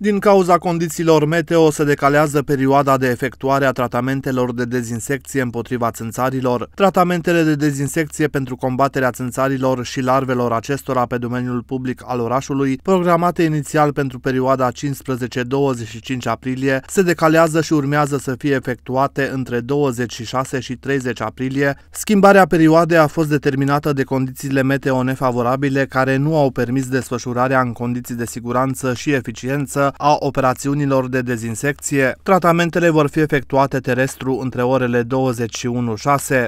Din cauza condițiilor meteo se decalează perioada de efectuare a tratamentelor de dezinsecție împotriva țânțarilor. Tratamentele de dezinsecție pentru combaterea țânțarilor și larvelor acestora pe domeniul public al orașului, programate inițial pentru perioada 15-25 aprilie, se decalează și urmează să fie efectuate între 26 și 30 aprilie. Schimbarea perioadei a fost determinată de condițiile meteo nefavorabile care nu au permis desfășurarea în condiții de siguranță și eficiență a operațiunilor de dezinsecție. Tratamentele vor fi efectuate terestru între orele 21-6.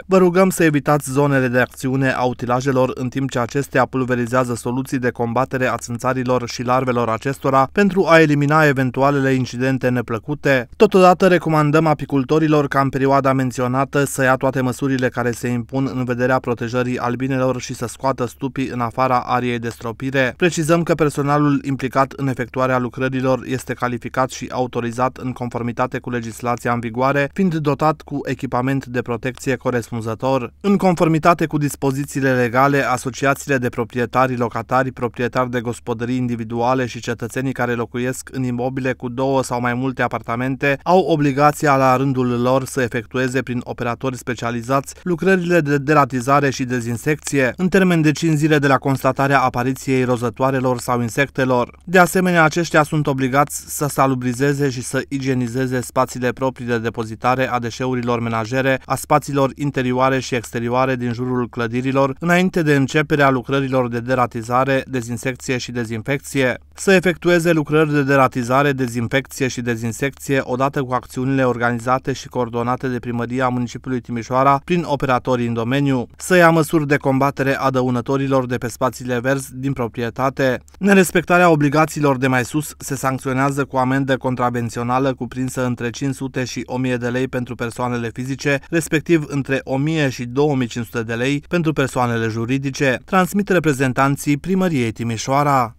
Vă rugăm să evitați zonele de acțiune a utilajelor în timp ce acestea pulverizează soluții de combatere a țânțarilor și larvelor acestora pentru a elimina eventualele incidente neplăcute. Totodată recomandăm apicultorilor ca în perioada menționată să ia toate măsurile care se impun în vederea protejării albinelor și să scoată stupii în afara ariei de stropire. Precizăm că personalul implicat în efectuarea lucrărilor lor este calificat și autorizat în conformitate cu legislația în vigoare, fiind dotat cu echipament de protecție corespunzător. În conformitate cu dispozițiile legale, asociațiile de proprietari, locatari, proprietari de gospodării individuale și cetățenii care locuiesc în imobile cu două sau mai multe apartamente au obligația la rândul lor să efectueze prin operatori specializați lucrările de deratizare și dezinsecție în termen de 5 zile de la constatarea apariției rozătoarelor sau insectelor. De asemenea, aceștia sunt obligați obligați să salubrizeze și să igienizeze spațiile proprii de depozitare a deșeurilor menajere, a spațiilor interioare și exterioare din jurul clădirilor, înainte de începerea lucrărilor de deratizare, dezinsecție și dezinfecție să efectueze lucrări de deratizare, dezinfecție și dezinsecție odată cu acțiunile organizate și coordonate de primăria municipiului Timișoara prin operatorii în domeniu, să ia măsuri de combatere a dăunătorilor de pe spațiile verzi din proprietate. Nerespectarea obligațiilor de mai sus se sancționează cu amendă contravențională cuprinsă între 500 și 1000 de lei pentru persoanele fizice, respectiv între 1000 și 2500 de lei pentru persoanele juridice, transmit reprezentanții primăriei Timișoara.